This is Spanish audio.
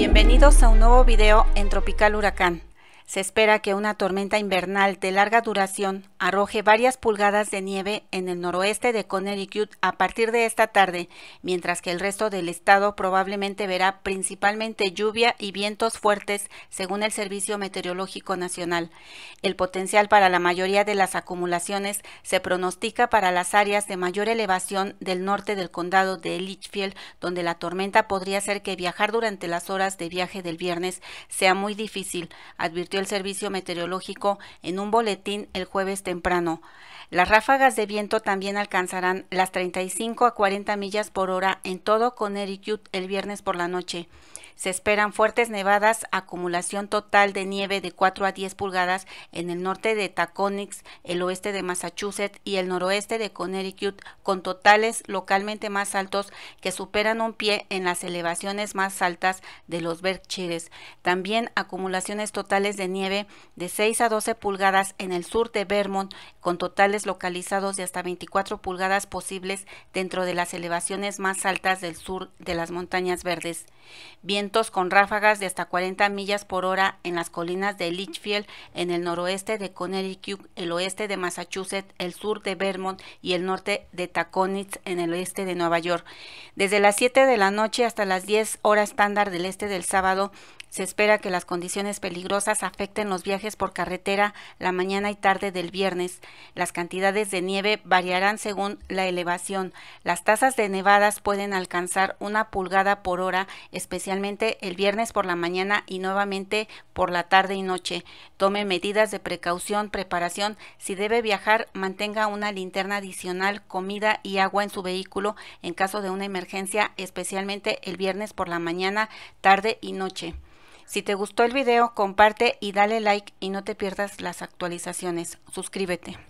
Bienvenidos a un nuevo video en Tropical Huracán. Se espera que una tormenta invernal de larga duración arroje varias pulgadas de nieve en el noroeste de Connecticut a partir de esta tarde, mientras que el resto del estado probablemente verá principalmente lluvia y vientos fuertes, según el Servicio Meteorológico Nacional. El potencial para la mayoría de las acumulaciones se pronostica para las áreas de mayor elevación del norte del condado de Litchfield, donde la tormenta podría hacer que viajar durante las horas de viaje del viernes sea muy difícil, advirtió el Servicio Meteorológico en un boletín el jueves temprano. Las ráfagas de viento también alcanzarán las 35 a 40 millas por hora en todo Connecticut el viernes por la noche. Se esperan fuertes nevadas, acumulación total de nieve de 4 a 10 pulgadas en el norte de Taconics, el oeste de Massachusetts y el noroeste de Connecticut, con totales localmente más altos que superan un pie en las elevaciones más altas de los Berkshires. También acumulaciones totales de nieve de 6 a 12 pulgadas en el sur de Vermont, con totales localizados de hasta 24 pulgadas posibles dentro de las elevaciones más altas del sur de las montañas verdes con ráfagas de hasta 40 millas por hora en las colinas de Litchfield, en el noroeste de Connecticut, el oeste de Massachusetts, el sur de Vermont y el norte de Taconitz, en el oeste de Nueva York. Desde las 7 de la noche hasta las 10 horas estándar del este del sábado, se espera que las condiciones peligrosas afecten los viajes por carretera la mañana y tarde del viernes. Las cantidades de nieve variarán según la elevación. Las tasas de nevadas pueden alcanzar una pulgada por hora, especialmente el viernes por la mañana y nuevamente por la tarde y noche. Tome medidas de precaución, preparación. Si debe viajar, mantenga una linterna adicional, comida y agua en su vehículo en caso de una emergencia, especialmente el viernes por la mañana, tarde y noche. Si te gustó el video, comparte y dale like y no te pierdas las actualizaciones. Suscríbete.